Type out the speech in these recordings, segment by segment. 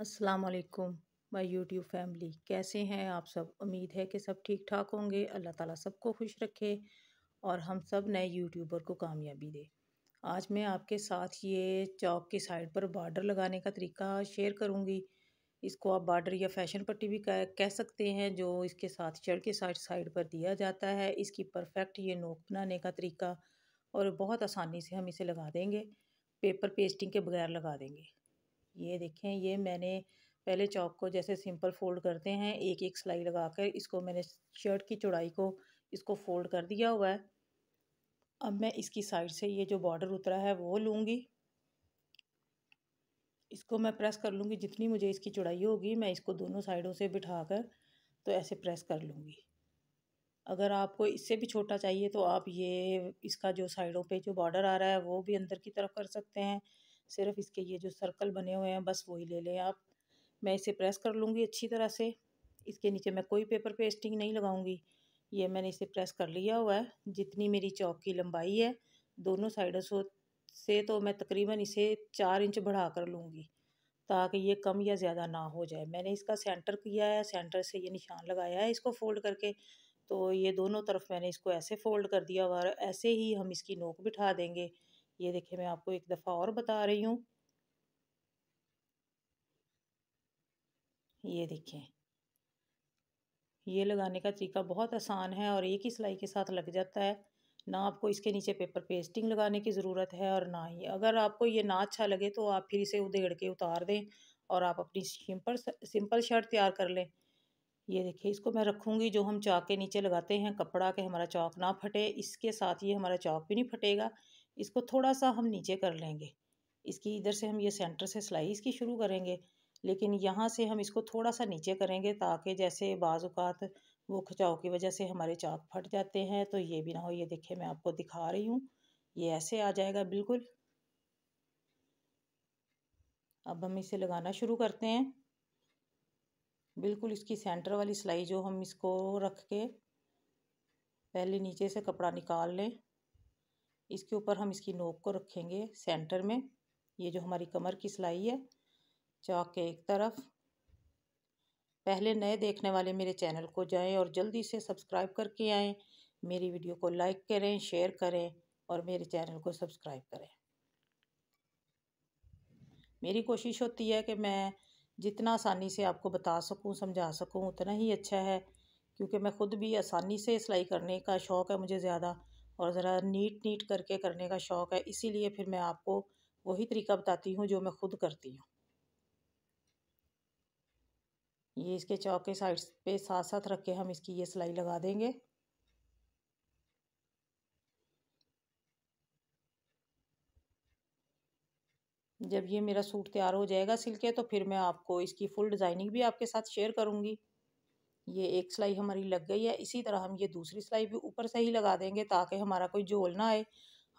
असलकुम my YouTube family कैसे हैं आप सब उम्मीद है कि सब ठीक ठाक होंगे अल्लाह ताला सबको खुश रखे और हम सब नए यूट्यूबर को कामयाबी दे आज मैं आपके साथ ये चौक की साइड पर बॉर्डर लगाने का तरीका शेयर करूँगी इसको आप बॉर्डर या फैशन पट्टी भी कह कह सकते हैं जो इसके साथ चढ़ के साइड साइड पर दिया जाता है इसकी परफेक्ट ये नोक बनाने का तरीका और बहुत आसानी से हम इसे लगा देंगे पेपर पेस्टिंग के बगैर लगा देंगे ये देखें ये मैंने पहले चौक को जैसे सिंपल फोल्ड करते हैं एक एक सिलाई लगा कर इसको मैंने शर्ट की चौड़ाई को इसको फोल्ड कर दिया हुआ है अब मैं इसकी साइड से ये जो बॉर्डर उतरा है वो लूँगी इसको मैं प्रेस कर लूँगी जितनी मुझे इसकी चौड़ाई होगी मैं इसको दोनों साइडों से बिठा कर तो ऐसे प्रेस कर लूँगी अगर आपको इससे भी छोटा चाहिए तो आप ये इसका जो साइडों पे जो बॉर्डर आ रहा है वो भी अंदर की तरफ कर सकते हैं सिर्फ इसके ये जो सर्कल बने हुए हैं बस वही ले लें आप मैं इसे प्रेस कर लूँगी अच्छी तरह से इसके नीचे मैं कोई पेपर पेस्टिंग नहीं लगाऊंगी ये मैंने इसे प्रेस कर लिया हुआ है जितनी मेरी चौक की लंबाई है दोनों साइडों से तो मैं तकरीबन इसे चार इंच बढ़ा कर लूँगी ताकि ये कम या ज़्यादा ना हो जाए मैंने इसका सेंटर किया है सेंटर से ये निशान लगाया है इसको फोल्ड करके तो ये दोनों तरफ मैंने इसको ऐसे फोल्ड कर दिया और ऐसे ही हम इसकी नोक बिठा देंगे ये देखिए मैं आपको एक दफ़ा और बता रही हूँ ये देखिए ये लगाने का तरीका बहुत आसान है और एक ही सिलाई के साथ लग जाता है ना आपको इसके नीचे पेपर पेस्टिंग लगाने की ज़रूरत है और ना ही अगर आपको ये ना अच्छा लगे तो आप फिर इसे उधेड़ के उतार दें और आप अपनी सिंपल सिंपल शर्ट तैयार कर लें ये देखिए इसको मैं रखूँगी जो हम चाक के नीचे लगाते हैं कपड़ा के हमारा चाक ना फटे इसके साथ ये हमारा चाक भी नहीं फटेगा इसको थोड़ा सा हम नीचे कर लेंगे इसकी इधर से हम ये सेंटर से सिलाई इसकी शुरू करेंगे लेकिन यहाँ से हम इसको थोड़ा सा नीचे करेंगे ताकि जैसे बाज़ात वो खिंचाव की वजह से हमारे चाक फट जाते हैं तो ये भी ना हो ये देखिए मैं आपको दिखा रही हूँ ये ऐसे आ जाएगा बिल्कुल अब हम इसे लगाना शुरू करते हैं बिल्कुल इसकी सेंटर वाली सिलाई जो हम इसको रख के पहले नीचे से कपड़ा निकाल लें इसके ऊपर हम इसकी नोक को रखेंगे सेंटर में ये जो हमारी कमर की सिलाई है चौक के एक तरफ पहले नए देखने वाले मेरे चैनल को जाएं और जल्दी से सब्सक्राइब करके आएँ मेरी वीडियो को लाइक करें शेयर करें और मेरे चैनल को सब्सक्राइब करें मेरी कोशिश होती है कि मैं जितना आसानी से आपको बता सकूं समझा सकूं उतना ही अच्छा है क्योंकि मैं ख़ुद भी आसानी से सिलाई करने का शौक़ है मुझे ज़्यादा और ज़रा नीट नीट करके करने का शौक़ है इसीलिए फिर मैं आपको वही तरीका बताती हूँ जो मैं खुद करती हूँ ये इसके चौके साइड पे साथ साथ रख के हम इसकी ये सिलाई लगा देंगे जब ये मेरा सूट तैयार हो जाएगा सिल के तो फिर मैं आपको इसकी फ़ुल डिज़ाइनिंग भी आपके साथ शेयर करूँगी ये एक सिलाई हमारी लग गई है इसी तरह हम ये दूसरी सिलाई भी ऊपर से ही लगा देंगे ताकि हमारा कोई झोल ना आए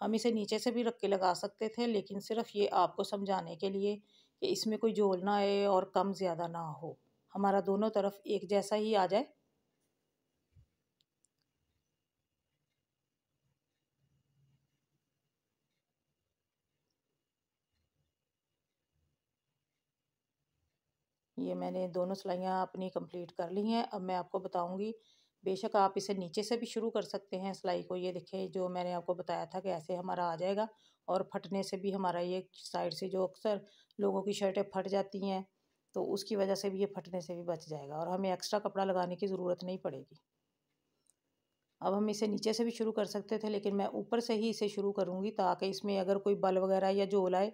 हम इसे नीचे से भी रख के लगा सकते थे लेकिन सिर्फ ये आपको समझाने के लिए कि इसमें कोई झोल ना आए और कम ज़्यादा ना हो हमारा दोनों तरफ एक जैसा ही आ जाए ये मैंने दोनों सिलाइयाँ अपनी कंप्लीट कर ली हैं अब मैं आपको बताऊंगी बेशक आप इसे नीचे से भी शुरू कर सकते हैं सिलाई को ये देखें जो मैंने आपको बताया था कि ऐसे हमारा आ जाएगा और फटने से भी हमारा ये साइड से जो अक्सर लोगों की शर्टें फट जाती हैं तो उसकी वजह से भी ये फटने से भी बच जाएगा और हमें एक्स्ट्रा कपड़ा लगाने की ज़रूरत नहीं पड़ेगी अब हम इसे नीचे से भी शुरू कर सकते थे लेकिन मैं ऊपर से ही इसे शुरू करूँगी ताकि इसमें अगर कोई बल वगैरह या जोल आए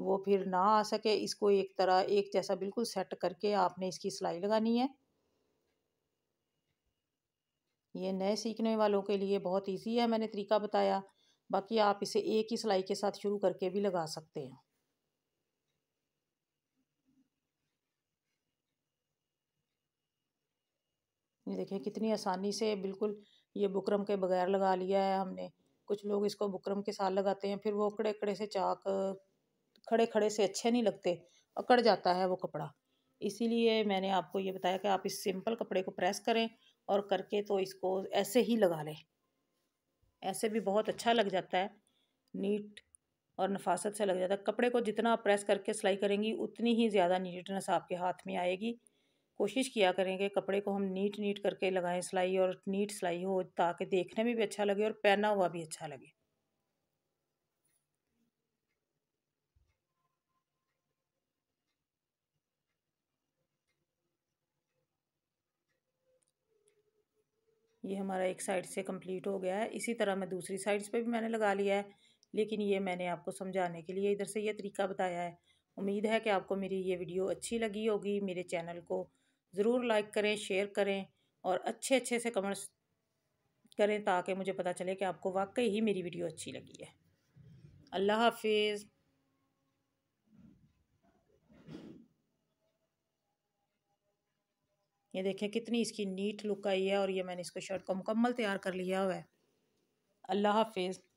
वो फिर ना आ सके इसको एक तरह एक जैसा बिल्कुल सेट करके आपने इसकी सिलाई लगानी है ये नए सीखने वालों के लिए बहुत इजी है मैंने तरीका बताया बाकी आप इसे एक ही सिलाई के साथ शुरू करके भी लगा सकते हैं ये देखें कितनी आसानी से बिल्कुल ये बुकरम के बगैर लगा लिया है हमने कुछ लोग इसको बुकरम के साथ लगाते हैं फिर वो अकड़े अकड़े से चाक खड़े खड़े से अच्छे नहीं लगते अकड़ जाता है वो कपड़ा इसीलिए मैंने आपको ये बताया कि आप इस सिंपल कपड़े को प्रेस करें और करके तो इसको ऐसे ही लगा लें ऐसे भी बहुत अच्छा लग जाता है नीट और नफासत से लग जाता है कपड़े को जितना आप प्रेस करके सिलाई करेंगी उतनी ही ज़्यादा नीटनेस आपके हाथ में आएगी कोशिश किया करें कि कपड़े को हम नीट नीट करके लगाएं सिलाई और नीट सिलाई हो ताकि देखने में भी अच्छा लगे और पहना हुआ भी अच्छा लगे ये हमारा एक साइड से कंप्लीट हो गया है इसी तरह मैं दूसरी साइड्स पे भी मैंने लगा लिया है लेकिन ये मैंने आपको समझाने के लिए इधर से ये तरीका बताया है उम्मीद है कि आपको मेरी ये वीडियो अच्छी लगी होगी मेरे चैनल को ज़रूर लाइक करें शेयर करें और अच्छे अच्छे से कमेंट्स करें ताकि मुझे पता चले कि आपको वाकई ही मेरी वीडियो अच्छी लगी है अल्लाह हाफिज़ ये देखें कितनी इसकी नीट लुक आई है और ये मैंने इसको शर्ट को मुकम्मल तैयार कर लिया हुआ है अल्लाह हाफिज़